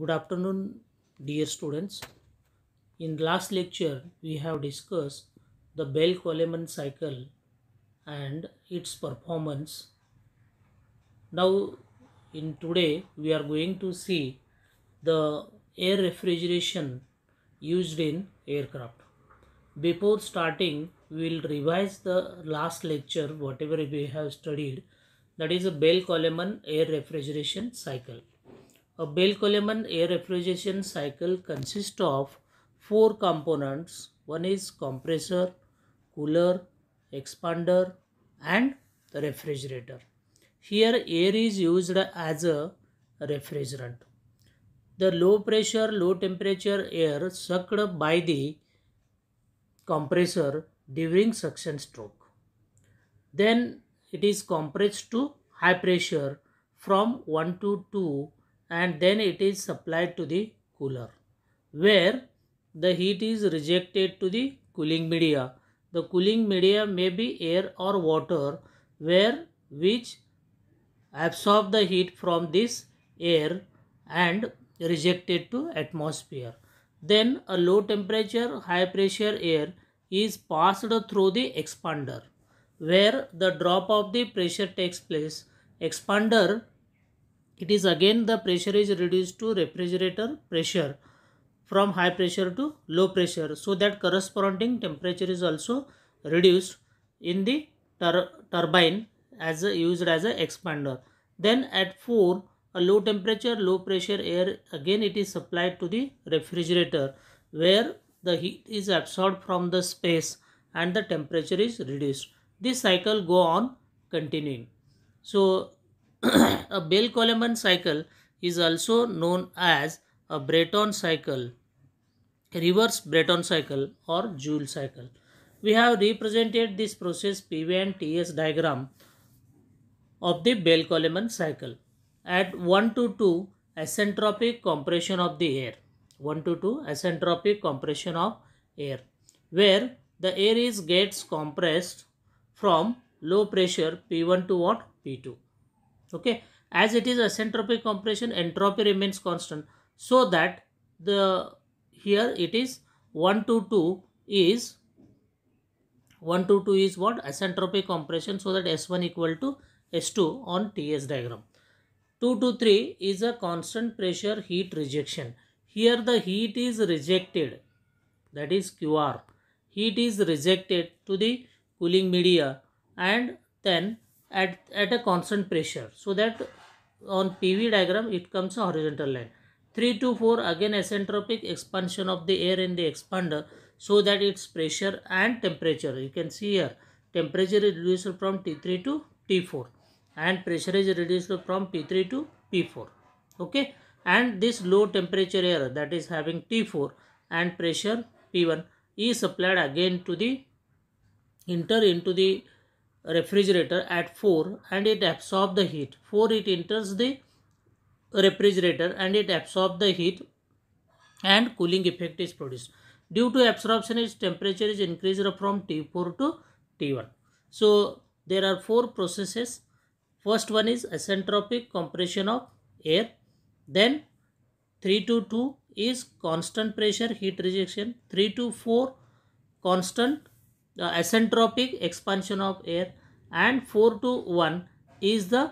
Good afternoon dear students. In last lecture we have discussed the Bell-Coleman cycle and its performance. Now in today we are going to see the air refrigeration used in aircraft. Before starting we will revise the last lecture whatever we have studied that is a Bell-Coleman air refrigeration cycle. A Bell-Coleman air refrigeration cycle consists of four components. One is compressor, cooler, expander and the refrigerator. Here air is used as a refrigerant. The low pressure, low temperature air sucked by the compressor during suction stroke. Then it is compressed to high pressure from 1 to 2 and then it is supplied to the cooler where the heat is rejected to the cooling media. The cooling media may be air or water where which absorb the heat from this air and reject it to atmosphere. Then a low temperature high pressure air is passed through the expander where the drop of the pressure takes place. Expander it is again the pressure is reduced to refrigerator pressure from high pressure to low pressure so that corresponding temperature is also reduced in the tur turbine as a, used as an expander then at 4 a low temperature low pressure air again it is supplied to the refrigerator where the heat is absorbed from the space and the temperature is reduced this cycle go on continuing so a Bell-Coleman cycle is also known as a Breton cycle, reverse Breton cycle or Joule cycle. We have represented this process PV and TS diagram of the Bell-Coleman cycle. At 1 to 2 isentropic compression of the air. 1 to 2 isentropic compression of air where the air is gets compressed from low pressure P1 to what P2 okay as it is isentropic compression entropy remains constant so that the here it is 1 to 2 is 1 to 2 is what isentropic compression so that s1 equal to s2 on ts diagram 2 to 3 is a constant pressure heat rejection here the heat is rejected that is qr heat is rejected to the cooling media and then at, at a constant pressure so that on PV diagram it comes a horizontal line. 3 to 4 again acentropic expansion of the air in the expander so that its pressure and temperature you can see here temperature is reduced from T3 to T4 and pressure is reduced from P3 to P4 okay and this low temperature air that is having T4 and pressure P1 is supplied again to the enter into the refrigerator at 4 and it absorbs the heat. 4 it enters the refrigerator and it absorbs the heat and cooling effect is produced. Due to absorption its temperature is increased from T4 to T1. So there are four processes. First one is isentropic compression of air. Then 3 to 2 is constant pressure heat rejection. 3 to 4 constant the asentropic expansion of air and 4 to 1 is the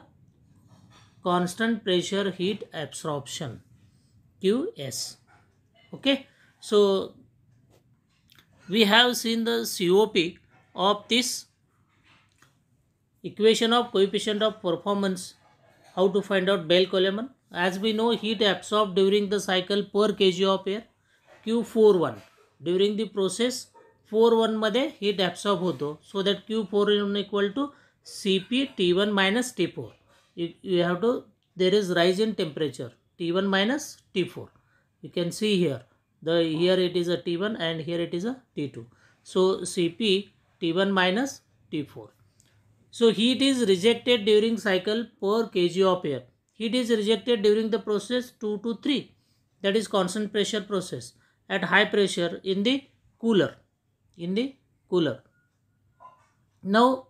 constant pressure heat absorption QS. Okay. So, we have seen the COP of this equation of coefficient of performance how to find out Bell Coleman. As we know, heat absorbed during the cycle per kg of air Q41 during the process four वनमध्ये ही डॅप्सॉप होतो so that Q four is equal to C P T one minus T four you you have to there is rise in temperature T one minus T four you can see here the here it is a t1 and here it is a t2 so cp t1 minus t4 so heat is rejected during cycle per kg of air heat is rejected during the process 2 to 3 that is constant pressure process at high pressure in the cooler in the cooler. Now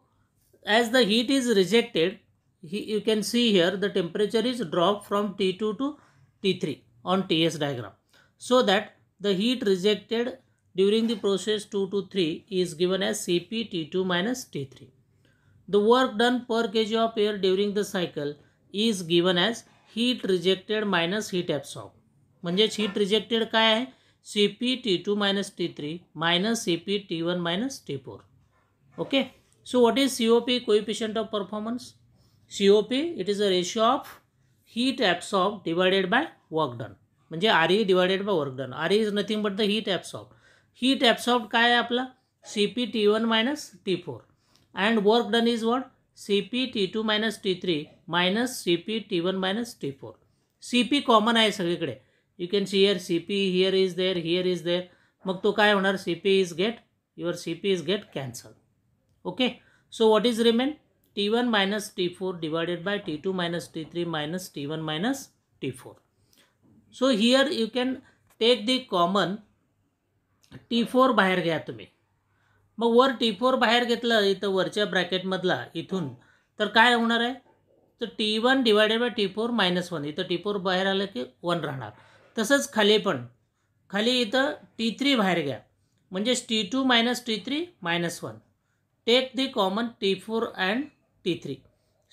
as the heat is rejected, he, you can see here the temperature is dropped from T2 to T3 on TS diagram. So that the heat rejected during the process 2 to 3 is given as Cp T2 minus T3. The work done per kg of air during the cycle is given as heat rejected minus heat absorbed. म्हणजेच heat rejected काय आहे C P T two minus T three minus C P T one minus T four okay so what is C O P is cop coefficient of performance cop it is a ratio of heat absorbed divided by work done म्हणजे R E divided by work done R E is nothing but the heat absorb heat absorb काय आहे आपला C P T one minus T four and work done is what C P T two minus T three minus C P T one minus T four C P common आहे सगळीकडे you can see here C P here is there here is there मग तो काय होणार C P is get your C P is get cancel okay so what is remain T one minus T four divided by T two minus T three minus T one minus T four so here you can take the common T four बाहेर घ्या तुम्ही मग वर T four बाहेर घेतलं इथं वरच्या ब्रॅकेटमधला इथून तर काय होणार आहे तर T one divided by T four minus one इथं टी फोर बाहेर आलं की वन राहणार तसच खाली खाली इथं टी थ्री बाहर गया म्हणजेच T two minus T three minus one take the common T four and T three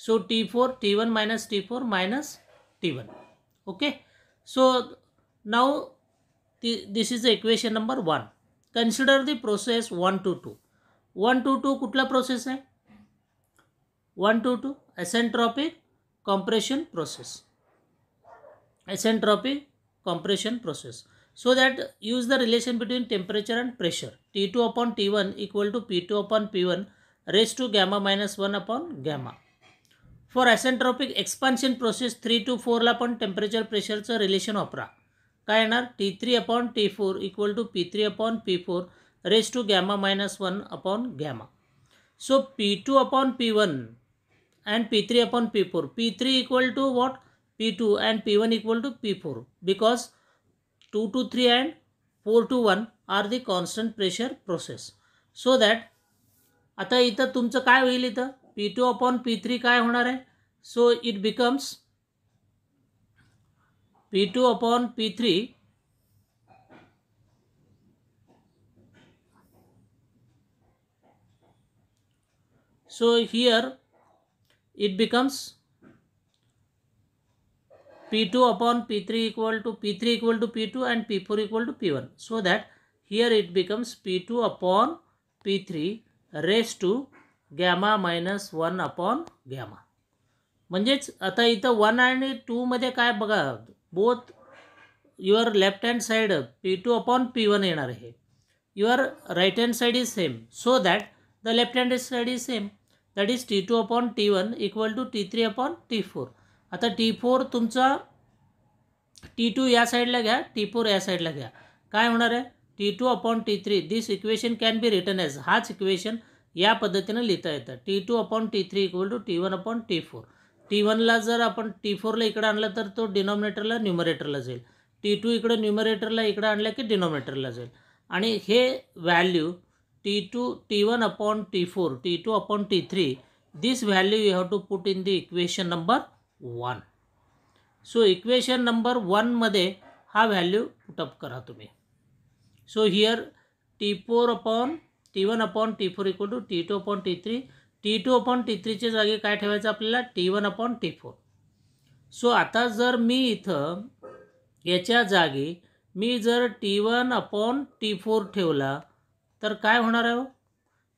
so T four T one minus T four minus T one okay so now ती this is the equation number one consider the process one two two one two two कुठला process है one two two isentropic compression process isentropic compression process. So that use the relation between temperature and pressure. T2 upon T1 equal to P2 upon P1 raised to gamma minus 1 upon gamma. For isentropic expansion process 3 to 4 upon temperature pressure cha relation opera. Kayanar T3 upon T4 equal to P3 upon P4 raised to gamma minus 1 upon gamma. So P2 upon P1 and P3 upon P4. P3 equal to what? P2 and P1 equal to P4 because 2 to 3 and 4 to 1 are the constant pressure process. So that आता इतर तुमसे काय हुई ली P2 upon P3 काय होना रहे so it becomes P2 upon P3 so here it becomes P two upon P3 equal to P3 equal to P2 and P4 equal to P1. So that here it becomes P2 upon P3 raised to gamma minus 1 upon gamma. Manjits, ata 1 and 2 madhe kaya baga. Both your left hand side P2 upon P1 ena rahe. Your right hand side is same. So that the left hand side is same. That is T2 upon T1 equal to T3 upon T4. आता T four तुमचा T two या साईडला घ्या T four या साईडला घ्या काय होणार आहे T two upon T three this equation can be written as हाच इक्वेशन या पद्धतीनं लिहिता येतं T two upon T three equal to T one upon T four टी वनला जर आपण टी फोरला इकडं आणलं तर तो डिनॉमिनेटरला न्युमरेटरला जाईल टी टू इकडं न्युमरेटरला इकडं आणलं की डिनॉमिनेटरला जाईल आणि हे value T two T one upon T four T two upon T three this value you have to put in the equation number one so equation number वनमध्ये हा व्हॅल्यू पुटअप करा तुम्ही so here T four upon T one upon T four equal to T two upon T three T two upon T थ्रीच्या जागी काय ठेवायचं आपल्याला T one upon T four सो आता जर मी इथं याच्या जागी मी जर T one upon T four ठेवला तर काय होणार आहे हो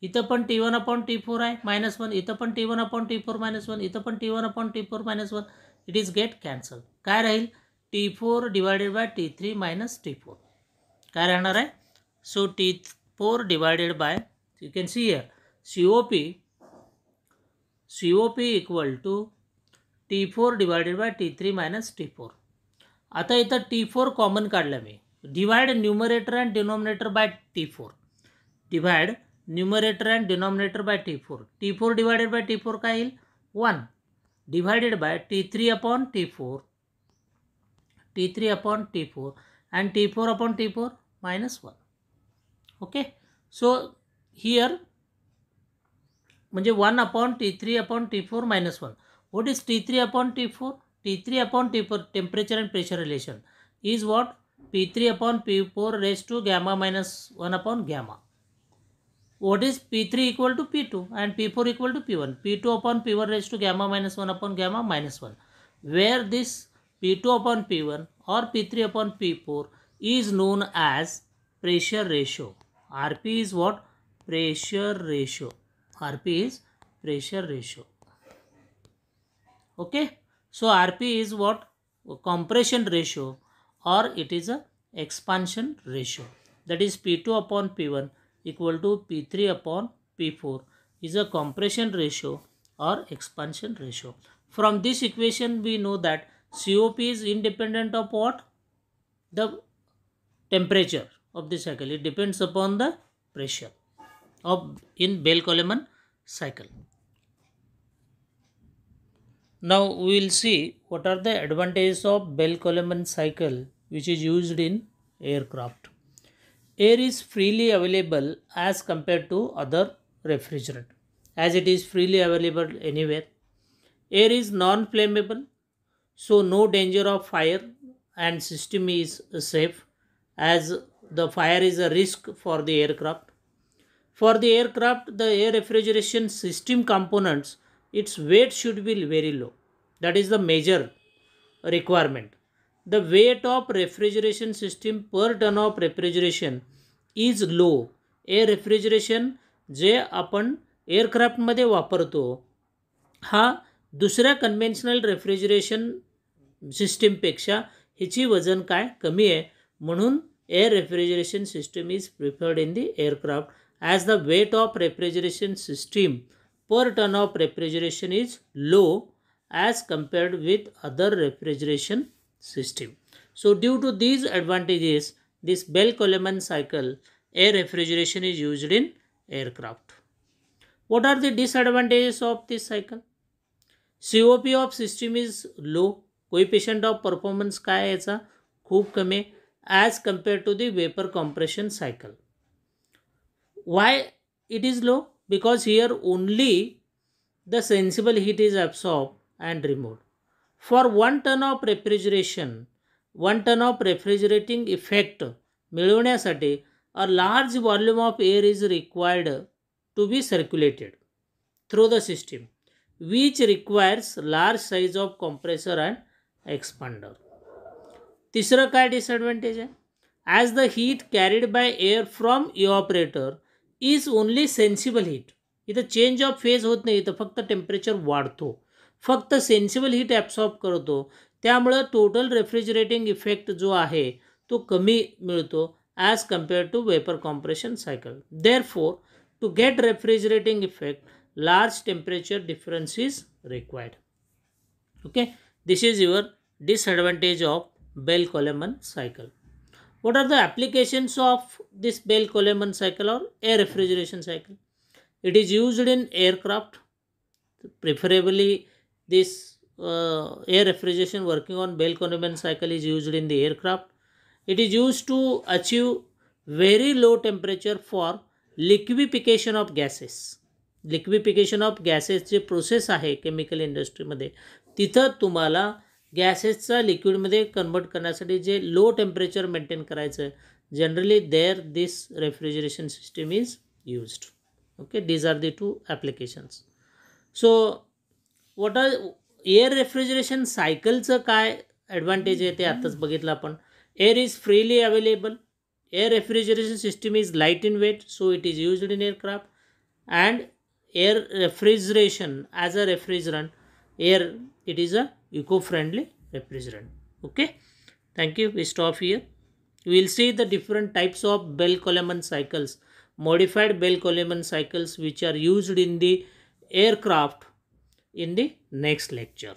इथं पण T one upon T four आहे मायनस वन इथं पण T one upon T four minus one इथं पण T one upon T four minus one it is get cancel काय राहील T four divided by T three minus T four काय राहणार आहे so T four divided bye you can see here C O P C O P equal to T four divided by T three minus T four आता इथं T four common काढलं मी divide numerator and denominator by T four divide numerator and denominator by T four T four divided by T four काय येईल one divided by T three upon T four T three upon T four and T four upon T four minus one okay so here म्हणजे one upon T three upon T four minus one what is T three upon T four T three upon T four temperature and pressure relation is what P three upon P four raise to gamma minus one upon gamma What is P3 equal to P2 and P4 equal to P1? P2 upon P1 raised to gamma minus 1 upon gamma minus 1. Where this P2 upon P1 or P3 upon P4 is known as pressure ratio. RP is what? Pressure ratio. RP is pressure ratio. Okay. So RP is what? Compression ratio or it is a expansion ratio. That is P2 upon P1 equal to P3 upon P4 is a compression ratio or expansion ratio. From this equation we know that COP is independent of what? The temperature of the cycle. It depends upon the pressure of in Bell-Coleman cycle. Now we will see what are the advantages of Bell-Coleman cycle which is used in aircraft air is freely available as compared to other refrigerant as it is freely available anywhere. Air is non-flammable so no danger of fire and system is safe as the fire is a risk for the aircraft. For the aircraft, the air refrigeration system components, its weight should be very low. That is the major requirement. The weight of refrigeration system per ton of refrigeration is low air refrigeration जे आपण एअरक्राफ्टमध्ये वापरतो हा दुसऱ्या conventional refrigeration सिस्टीमपेक्षा हिची वजन काय कमी आहे म्हणून air refrigeration system is preferred in the aircraft as the weight of refrigeration system per ton of refrigeration is low as compared with other refrigeration system. So due to these advantages, this Bell Coleman cycle air refrigeration is used in aircraft. What are the disadvantages of this cycle? COP of system is low. Coefficient of performance ka hai cha? Khub kame as compared to the vapor compression cycle. Why it is low? Because here only the sensible heat is absorbed and removed. For one ton of refrigeration one ton of refrigerating effect मिळवण्यासाठी a large volume of air is required to be circulated through the system which requires large size of compressor and expander तिसरं काय disadvantage आहे as the heat carried by air from evaporator is only sensible heat इथं change of phase होत नाही इथं फक्त temperature वाढतो फक्त सेन्सिबल हीट ॲब्सॉर्ब करतो त्यामुळं टोटल रेफ्रिजरेटिंग इफेक्ट जो आहे तो कमी मिळतो as compare to vapour compression cycle therefore to get refrigerating effect large temperature difference is required okay this is your disadvantage of bell coleman cycle what are the applications of this bell coleman cycle or air refrigeration cycle it is used in aircraft preferably this uh, air refrigeration working on bell condiman cycle is used in the aircraft it is used to achieve very low temperature for liquefaction of gases liquefaction of gases je process ahe chemical industry madhe tithe tumala gases cha liquid madhe convert karnyasathi je low temperature maintain karayche generally there this refrigeration system is used okay these are the two applications so what are air refrigeration सायकलचं काय advantage आहे ते आत्ताच बघितलं आपण air is freely available air refrigeration system is light in weight so it is used in aircraft and air refrigeration as a refrigerant air it is a eco friendly refrigerant okay thank you we stop here you will see the different types of bell coleman cycles modified bell coleman cycles which are used in the aircraft in the next lecture.